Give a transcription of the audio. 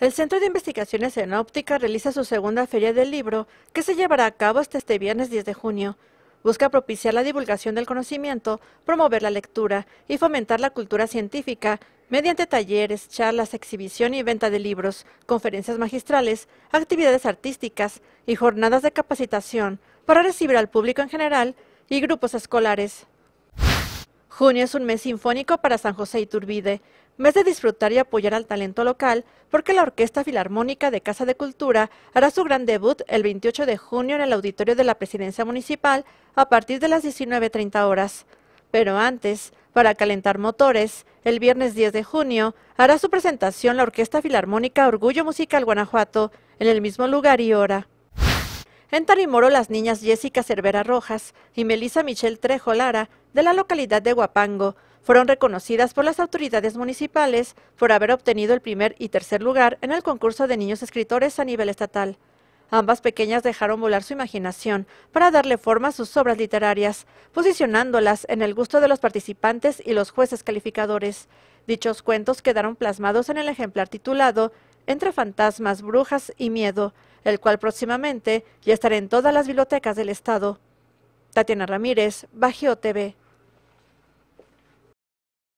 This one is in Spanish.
El Centro de Investigaciones en Óptica realiza su segunda feria del libro, que se llevará a cabo hasta este viernes 10 de junio. Busca propiciar la divulgación del conocimiento, promover la lectura y fomentar la cultura científica mediante talleres, charlas, exhibición y venta de libros, conferencias magistrales, actividades artísticas y jornadas de capacitación para recibir al público en general y grupos escolares. Junio es un mes sinfónico para San José Iturbide, mes de disfrutar y apoyar al talento local, porque la Orquesta Filarmónica de Casa de Cultura hará su gran debut el 28 de junio en el auditorio de la Presidencia Municipal a partir de las 19.30 horas. Pero antes, para calentar motores, el viernes 10 de junio hará su presentación la Orquesta Filarmónica Orgullo Musical Guanajuato, en el mismo lugar y hora. En Tarimoro, las niñas Jessica Cervera Rojas y Melisa Michelle Trejo Lara, de la localidad de Huapango, fueron reconocidas por las autoridades municipales por haber obtenido el primer y tercer lugar en el concurso de niños escritores a nivel estatal. Ambas pequeñas dejaron volar su imaginación para darle forma a sus obras literarias, posicionándolas en el gusto de los participantes y los jueces calificadores. Dichos cuentos quedaron plasmados en el ejemplar titulado entre fantasmas, brujas y miedo, el cual próximamente ya estará en todas las bibliotecas del Estado. Tatiana Ramírez, Bajío TV.